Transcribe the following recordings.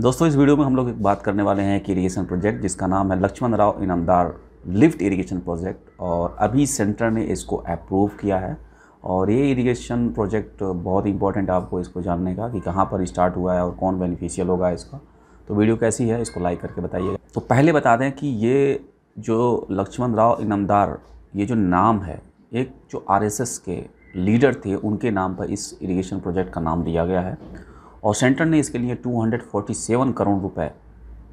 दोस्तों इस वीडियो में हम लोग बात करने वाले हैं एक इरीगेशन प्रोजेक्ट जिसका नाम है Lakshman Rao Inamdar lift irrigation project और अभी सेंटर ने इसको अप्रूव किया है और ये इरीगेशन प्रोजेक्ट बहुत इंपॉर्टेंट आपको इसको जानने का कि कहाँ पर स्टार्ट हुआ है और कौन बेनिफिशियल होगा इसका तो वीडियो कैसी है इसको लाइक करके बताइएगा तो पहले बता दें कि ये जो लक्ष्मण राव इनामदार ये जो नाम है एक जो आर के लीडर थे उनके नाम पर इस इरीगेशन प्रोजेक्ट का नाम दिया गया है और सेंटर ने इसके लिए 247 करोड़ रुपए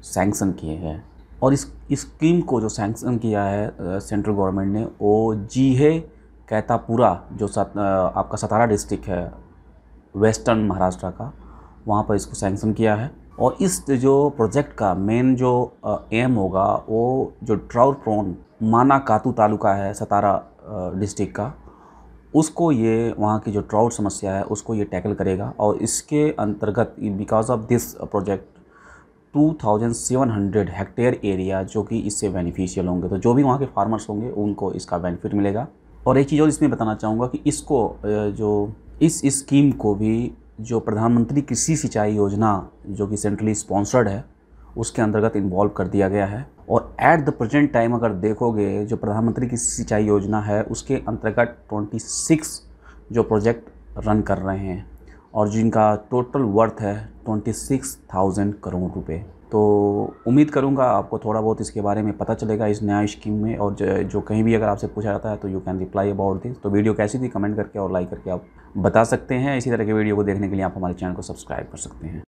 सैंक्शन किए हैं और इस स्कीम को जो सैंक्शन किया है सेंट्रल गवर्नमेंट ने वो जी है कैतापुरा जो सत, आपका सतारा डिस्ट्रिक्ट है वेस्टर्न महाराष्ट्र का वहाँ पर इसको सैंक्शन किया है और इस जो प्रोजेक्ट का मेन जो एम होगा वो जो ट्राउर प्रोन माना कातू तालुका है सतारा डिस्ट्रिक्ट का उसको ये वहाँ की जो ट्राउट समस्या है उसको ये टैकल करेगा और इसके अंतर्गत because of this project 2700 hectare area जो कि इससे बेनिफिशियल होंगे तो जो भी वहाँ के फार्मर्स होंगे उनको इसका बेनिफिट मिलेगा और एक चीज़ और इसमें बताना चाहूँगा कि इसको जो इस स्कीम को भी जो प्रधानमंत्री कृषि सिंचाई योजना जो कि सेंट्रली स्पॉन्सर्ड है उसके अंतर्गत इन्वॉल्व कर दिया गया है और एट द प्रेजेंट टाइम अगर देखोगे जो प्रधानमंत्री की सिंचाई योजना है उसके अंतर्गत 26 जो प्रोजेक्ट रन कर रहे हैं और जिनका टोटल वर्थ है 26,000 करोड़ रुपए तो उम्मीद करूंगा आपको थोड़ा बहुत इसके बारे में पता चलेगा इस नया स्कीम में और जो, कहीं भी अगर आपसे पूछा जाता है तो you can reply about this तो वीडियो कैसी थी कमेंट करके और लाइक करके आप बता सकते हैं इसी तरह के वीडियो को देखने के लिए आप हमारे चैनल को सब्सक्राइब कर सकते हैं